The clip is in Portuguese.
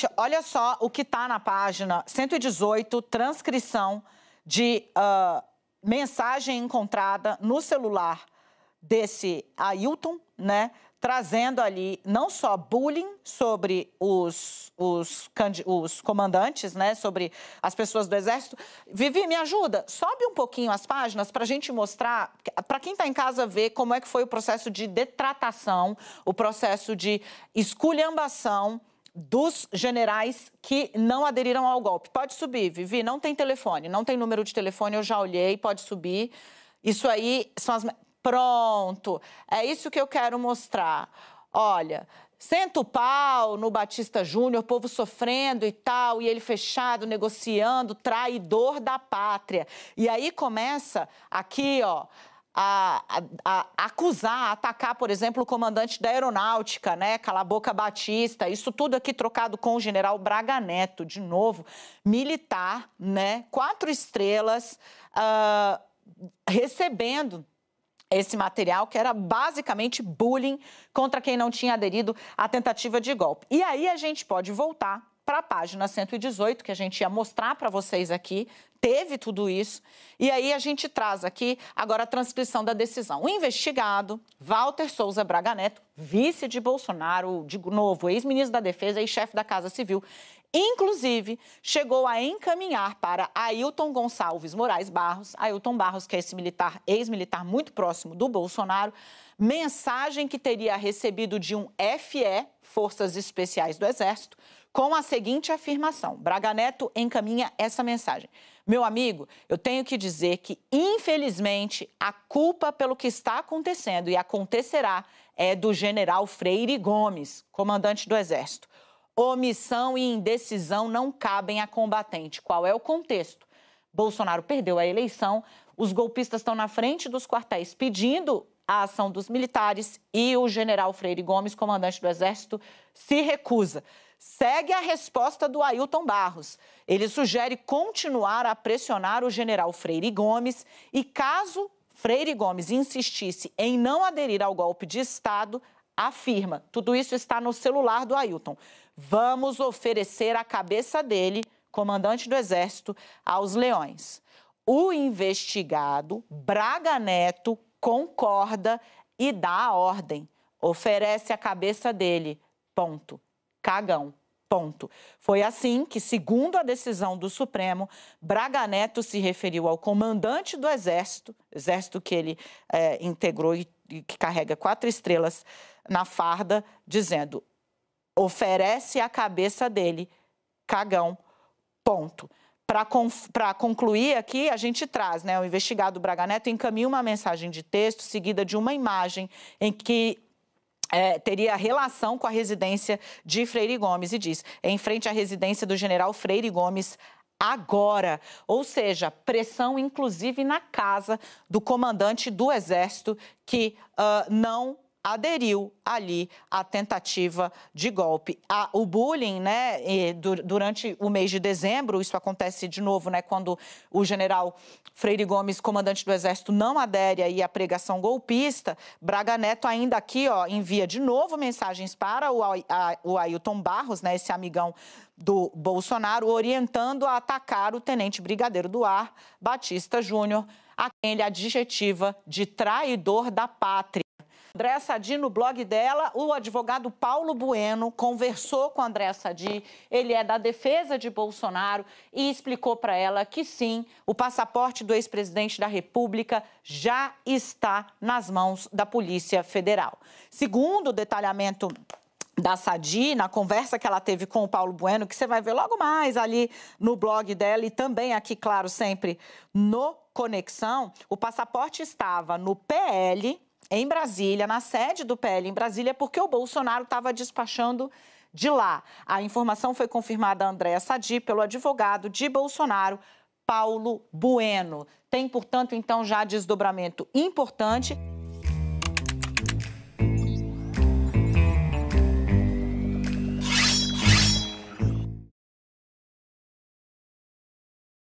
Gente, olha só o que está na página 118, transcrição de uh, mensagem encontrada no celular desse Ailton, né? Trazendo ali não só bullying sobre os, os, os comandantes, né? Sobre as pessoas do Exército. Vivi, me ajuda, sobe um pouquinho as páginas para a gente mostrar, para quem está em casa ver como é que foi o processo de detratação, o processo de esculhambação dos generais que não aderiram ao golpe. Pode subir, Vivi, não tem telefone, não tem número de telefone, eu já olhei, pode subir. Isso aí são as. Pronto, é isso que eu quero mostrar. Olha, senta o pau no Batista Júnior, povo sofrendo e tal, e ele fechado, negociando, traidor da pátria. E aí começa aqui, ó a, a, a, acusar, atacar, por exemplo, o comandante da aeronáutica, né, Calabouca Batista, isso tudo aqui trocado com o general Braga Neto, de novo, militar, né, quatro estrelas, uh, recebendo esse material que era basicamente bullying contra quem não tinha aderido à tentativa de golpe. E aí a gente pode voltar para a página 118, que a gente ia mostrar para vocês aqui, teve tudo isso. E aí a gente traz aqui agora a transcrição da decisão. O investigado, Walter Souza Braga Neto, vice de Bolsonaro, de novo, ex-ministro da Defesa e chefe da Casa Civil, inclusive chegou a encaminhar para Ailton Gonçalves Moraes Barros, Ailton Barros, que é esse militar, ex-militar muito próximo do Bolsonaro, mensagem que teria recebido de um FE, Forças Especiais do Exército, com a seguinte afirmação: Braga Neto encaminha essa mensagem. Meu amigo, eu tenho que dizer que, infelizmente, a culpa pelo que está acontecendo e acontecerá é do general Freire Gomes, comandante do Exército. Omissão e indecisão não cabem a combatente. Qual é o contexto? Bolsonaro perdeu a eleição, os golpistas estão na frente dos quartéis pedindo a ação dos militares e o general Freire Gomes, comandante do Exército, se recusa. Segue a resposta do Ailton Barros. Ele sugere continuar a pressionar o general Freire Gomes e, caso Freire Gomes insistisse em não aderir ao golpe de Estado, afirma: tudo isso está no celular do Ailton. Vamos oferecer a cabeça dele, comandante do Exército, aos leões. O investigado, Braga Neto, concorda e dá a ordem. Oferece a cabeça dele. Ponto. Cagão. Ponto. Foi assim que, segundo a decisão do Supremo, Braga Neto se referiu ao comandante do Exército, exército que ele é, integrou e, e que carrega quatro estrelas na farda, dizendo: oferece a cabeça dele, cagão. Ponto. Para concluir aqui, a gente traz, né? O investigado Braga Neto encaminha uma mensagem de texto seguida de uma imagem em que é, teria relação com a residência de Freire Gomes e diz: em frente à residência do general Freire Gomes. Agora, ou seja, pressão inclusive na casa do comandante do Exército que uh, não aderiu ali à tentativa de golpe. o bullying, né, durante o mês de dezembro, isso acontece de novo, né, quando o general Freire Gomes, comandante do Exército, não adere aí à pregação golpista, Braga Neto ainda aqui, ó, envia de novo mensagens para o, a, o Ailton Barros, né, esse amigão do Bolsonaro, orientando a atacar o tenente brigadeiro do ar, Batista Júnior, a quem ele adjetiva de traidor da pátria. Andréa Sadi, no blog dela, o advogado Paulo Bueno conversou com Andréa Sadi, ele é da defesa de Bolsonaro e explicou para ela que sim, o passaporte do ex-presidente da República já está nas mãos da Polícia Federal. Segundo o detalhamento da Sadi, na conversa que ela teve com o Paulo Bueno, que você vai ver logo mais ali no blog dela e também aqui, claro, sempre no Conexão, o passaporte estava no PL, em Brasília, na sede do PL em Brasília, porque o Bolsonaro estava despachando de lá. A informação foi confirmada a Andréa Sadi pelo advogado de Bolsonaro, Paulo Bueno. Tem, portanto, então já desdobramento importante.